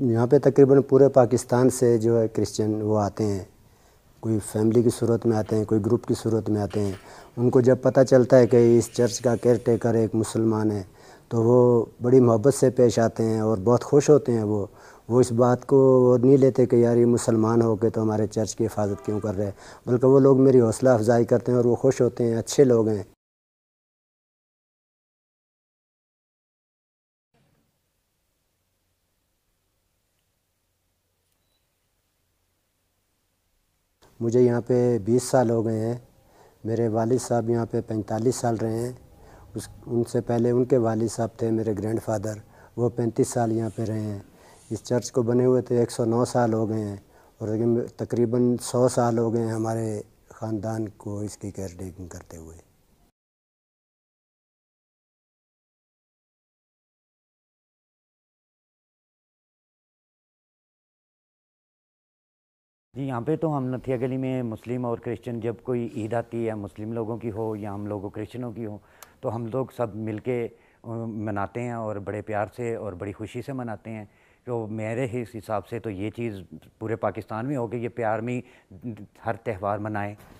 यहाँ पे तकरीबन पूरे पाकिस्तान से जो है क्रिश्चियन वो आते हैं कोई फैमिली की सूरत में आते हैं कोई ग्रुप की सूरत में आते हैं उनको जब पता चलता है कि इस चर्च का केयर टेकर एक मुसलमान है तो वो बड़ी मोहब्बत से पेश आते हैं और बहुत खुश होते हैं वो वो इस बात को नहीं लेते कि यार ये मुसलमान हो के तो हमारे चर्च की हिफाजत क्यों कर रहे हैं बल्कि वो लोग मेरी हौसला अफजाई करते हैं और वो खुश होते हैं अच्छे लोग हैं मुझे यहाँ पे 20 साल हो गए हैं मेरे वालिद साहब यहाँ पे 45 साल रहे हैं उस उनसे पहले उनके वालद साहब थे मेरे ग्रैंडफादर वो 35 साल यहाँ पे रहे हैं इस चर्च को बने हुए थे 109 साल हो गए हैं और तकरीबन 100 साल हो गए हैं हमारे ख़ानदान को इसकी केयर टेकिंग करते हुए जी यहाँ पे तो हम नथिया गली में मुस्लिम और क्रिश्चियन जब कोई ईद आती है मुस्लिम लोगों की हो या हम लोगों क्रिश्चनों की हो तो हम लोग सब मिल के मनाते हैं और बड़े प्यार से और बड़ी खुशी से मनाते हैं तो मेरे हिसाब से तो ये चीज़ पूरे पाकिस्तान में हो गई ये प्यार में हर त्यौहार मनाएं